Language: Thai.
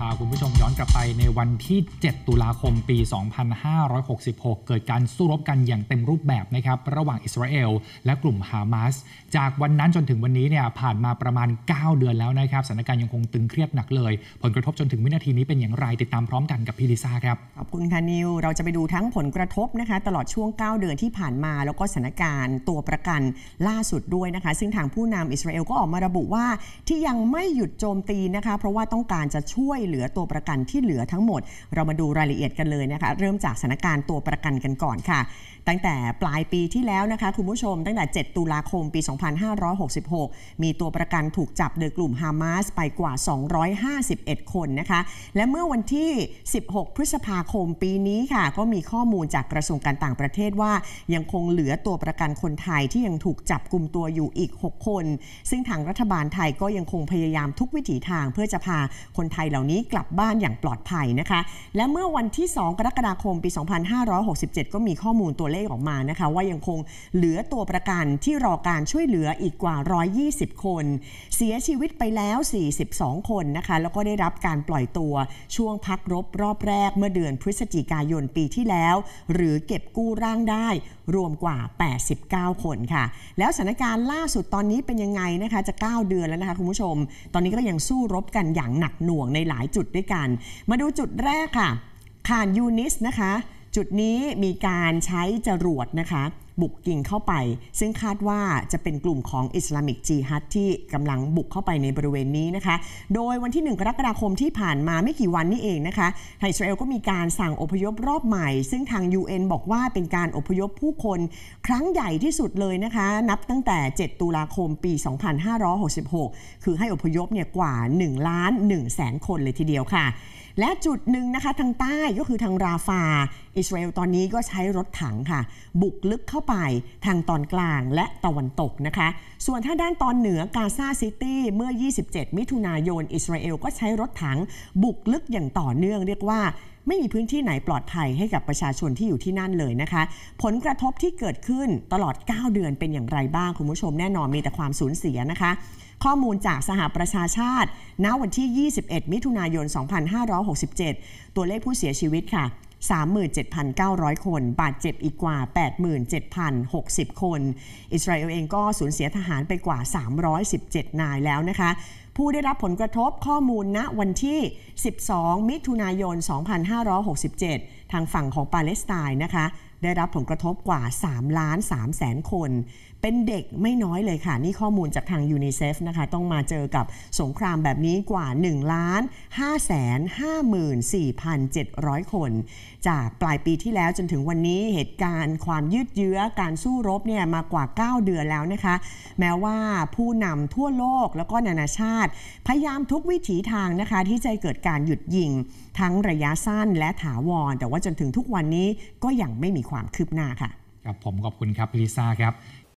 พาคุณผู้ชมย้อนกลับไปในวันที่ 7 ตุลาคมปี 2566 เกิดการสู้รบกันอย่างเต็มรูปแบบนะครับ ระหว่างอิสราเอลและกลุ่มฮามาสจากวันนั้นจนถึงวันนี้เนี่ยผ่านมาประมาณ 9 เดือนแล้วนะครับสถานการณ์ยังคงตึงเครียดหนักเลย ผลกระทบจนถึงวินาทีนี้เป็นอย่างไรติดตามพร้อมกันกับพีรลิซ่าครับ ขอบคุณค่ะนิวเราจะไปดูทั้งผลกระทบนะคะตลอดช่วง 9 เดือนที่ผ่านมา แล้วก็สถานการณ์ตัวประกันล่าสุดด้วยนะคะซึ่งทางผู้นำอิสราเอลก็ออกมาระบุว่าที่ยังไม่หยุดโจมตีนะคะเพราะว่าต้องการจะช่วยเหลือตัวประกันที่เหลือทั้งหมด เรามาดูรายละเอียดกันเลยนะคะ เริ่มจากสถานการณ์ตัวประกันกันก่อนค่ะ ตั้งแต่ปลายปีที่แล้วนะคะคุณผู้ชมตั้งแต่ 7 ตุลาคมปี 2566 มีตัวประกันถูกจับโดยกลุ่มฮามาสไปกว่า 251 คนนะคะ และเมื่อวันที่ 16 พฤษภาคมปีนี้ค่ะ ก็มีข้อมูลจากกระทรวงการต่างประเทศว่ายังคงเหลือตัวประกันคนไทยที่ยังถูกจับกลุ่มตัวอยู่อีก 6 คน ซึ่งทางรัฐบาลไทยก็ยังคงพยายามทุกวิถีทางเพื่อจะพาคนไทยเหล่านี้ี้กลับบ้านอย่างปลอดภัยนะคะ และเมื่อวันที่ 2 กรกฎาคมปี 2567 ก็มีข้อมูลตัวเลขออกมานะคะ ว่ายังคงเหลือตัวประกันที่รอการช่วยเหลืออีกกว่า 120 คน เสียชีวิตไปแล้ว 42 คนนะคะ แล้วก็ได้รับการปล่อยตัวช่วงพักรบรอบแรกเมื่อเดือนพฤศจิกายนปีที่แล้ว หรือเก็บกู้ร่างได้รวมกว่า 89 คนค่ะ แล้วสถานการณ์ล่าสุดตอนนี้เป็นยังไงนะคะจะ 9 เดือนแล้วนะคะคุณผู้ชม ตอนนี้ก็ยังสู้รบกันอย่างหนักหน่วงในหลายจุดด้วยกัน มาดูจุดแรกค่ะ คานยูนิสนะคะ จุดนี้มีการใช้จรวดนะคะบุกยิงเข้าไป ซึ่งคาดว่าจะเป็นกลุ่มของอิสลามิกจีฮัดที่กำลังบุกเข้าไปในบริเวณนี้นะคะ โดยวันที่1กรกฎาคมที่ผ่านมาไม่กี่วันนี้เองนะคะอิสราเอลก็มีการสั่งอพยพรอบใหม่ ซึ่งทาง UN บอกว่าเป็นการอพยพผู้คนครั้งใหญ่ที่สุดเลยนะคะ นับตั้งแต่ 7 ตุลาคมปี 2566 คือให้อพยพเนี่ยกว่า1ล้าน1แสนคนเลยทีเดียวค่ะ และจุดหนึ่งนะคะทางใต้ก็คือทางราฟา อิสราเอลตอนนี้ก็ใช้รถถังค่ะ บุกลึกเข้าไปทางตอนกลางและตะวันตกนะคะ ส่วนถ้าด้านตอนเหนือกาซาซิตี้เมื่อ 27 มิถุนายน อิสราเอลก็ใช้รถถังบุกลึกอย่างต่อเนื่อง เรียกว่าไม่มีพื้นที่ไหนปลอดภัยให้กับประชาชนที่อยู่ที่นั่นเลยนะคะ ผลกระทบที่เกิดขึ้นตลอด 9 เดือนเป็นอย่างไรบ้างคุณผู้ชมแน่นอนมีแต่ความสูญเสียนะคะ ข้อมูลจากสหประชาชาติณวันที่ 21 มิถุนายน 2567 ตัวเลขผู้เสียชีวิตค่ะ37,900 คน บาดเจ็บอีกกว่า 87,060 คน อิสราเอลเองก็สูญเสียทหารไปกว่า 317 นายแล้วนะคะ ผู้ได้รับผลกระทบข้อมูลณวันที่ 12 มิถุนายน 2567 ทางฝั่งของปาเลสไตน์นะคะได้รับผลกระทบกว่า3ล้าน3แสนคน เป็นเด็กไม่น้อยเลยค่ะ นี่ข้อมูลจากทางยูนิเซฟนะคะต้องมาเจอกับสงครามแบบนี้กว่า1ล้าน5แสน54,700 คน จากปลายปีที่แล้วจนถึงวันนี้เหตุการณ์ ความยืดเยื้อการสู้รบเนี่ยมากว่า 9 เดือนแล้วนะคะ แม้ว่าผู้นำทั่วโลกแล้วก็นานาชาติ พยายามทุกวิถีทางนะคะ ที่จะเกิดการหยุดยิงทั้งระยะสั้นและถาวร แต่ว่าจนถึงทุกวันนี้ก็ยังไม่มีความคืบหน้าค่ะ ครับผมขอบคุณครับลิซ่าครับ